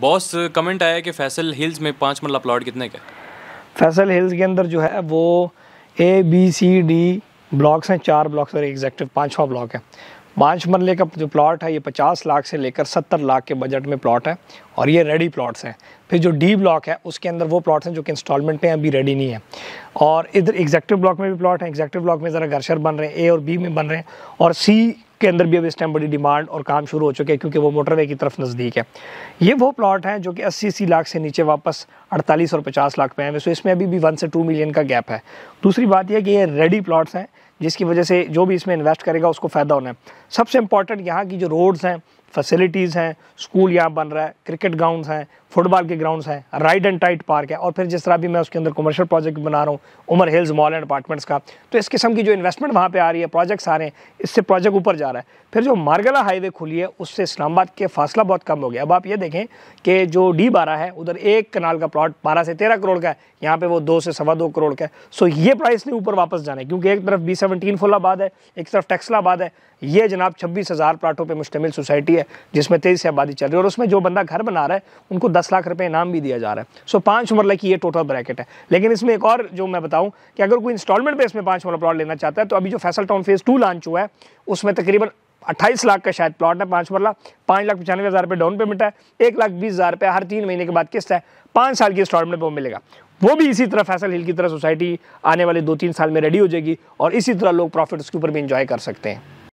boss comment आया कि Faisal hills में पाँच मरला प्लाट कितने का फैसल हिल्स के अंदर जो है वो A B C D blocks हैं चार ब्लॉक्स और एग्जैक्टिव पाँचवा ब्लॉक है पाँच मरले का जो प्लॉट है ये पचास लाख से लेकर सत्तर लाख के बजट में प्लॉट है और ये रेडी प्लॉट्स हैं फिर जो डी ब्लॉक है उसके अंदर वो प्लॉट्स हैं जो कि इंस्टॉलमेंट पे अभी रेडी नहीं है और इधर एग्जैक्टिव ब्लॉक में भी प्लॉट हैं एग्जैक्टिव ब्लॉक में ज़रा घरशर बन रहे हैं ए और बी में बन रहे हैं और सी के अंदर भी अब इस टाइम बड़ी डिमांड और काम शुरू हो चुके हैं क्योंकि वो मोटरवे की तरफ नज़दीक है ये वो प्लॉट हैं जो कि अस्सी अस्सी लाख से नीचे वापस अड़तालीस और पचास लाख पे हैं वैसे इसमें अभी भी वन से टू मिलियन का गैप है दूसरी बात यह कि ये रेडी प्लॉट्स हैं जिसकी वजह से जो भी इसमें इन्वेस्ट करेगा उसको फ़ायदा होना है सबसे इंपॉर्टेंट यहाँ की जो रोड्स हैं फैसिलिटीज़ हैं स्कूल यहाँ बन रहा है क्रिकेट ग्राउंड्स हैं फुटबॉल के ग्राउंड्स हैं राइड एंड टाइट पार्क है और फिर जिस तरह भी मैं उसके अंदर कमर्शियल प्रोजेक्ट बना रहा हूँ Umar hills mall and apartments का तो इस किस्म की जो इन्वेस्टमेंट वहाँ पे आ रही है प्रोजेक्ट्स आ रहे हैं इससे प्रोजेक्ट ऊपर जा रहा है फिर जो मारगला हाईवे खुली है उससे इस्लामाबाद के फासला बहुत कम हो गया अब आप ये देखें कि जो डी बारह है उधर एक कनाल का प्लॉट बारह से तेरह करोड़ का है यहाँ पर वो दो से सवा दो करोड़ का है सो ये प्राइस नहीं ऊपर वापस जाना है क्योंकि एक तरफ बी सेवनटीन फुलाबाद है एक तरफ टैक्सलाबाद है ये जनाब छब्बीस हज़ार प्लाटों पर मुश्तमिल सोसाइटी है जिसमें तेज़ी से आबादी चल रही है और उसमें जो बंदा घर बना रहा है उनको दस लाख रुपये इनाम भी दिया जा रहा है सो पाँच मरला की ये टोटल ब्रैकेट है लेकिन इसमें एक और जो मैं बताऊँ कि अगर कोई इंस्टॉलमेंट बेस में पाँच मरला प्लाट लेना चाहता है तो अभी जो Faisal town phase two launch हुआ है उसमें तकरीबन अट्ठाईस लाख का शायद प्लॉट है पांच मरला पांच लाख पचानवे हज़ार रुपये डाउन पेमेंट है एक लाख बीस हज़ार रुपये हर तीन महीने के बाद किस्त है पांच साल की इंस्टॉलमेंट वो मिलेगा वो भी इसी तरह फैसल हिल की तरह सोसाइटी आने वाले दो तीन साल में रेडी हो जाएगी और इसी तरह लोग प्रॉफिट उसके ऊपर भी इंजॉय कर सकते हैं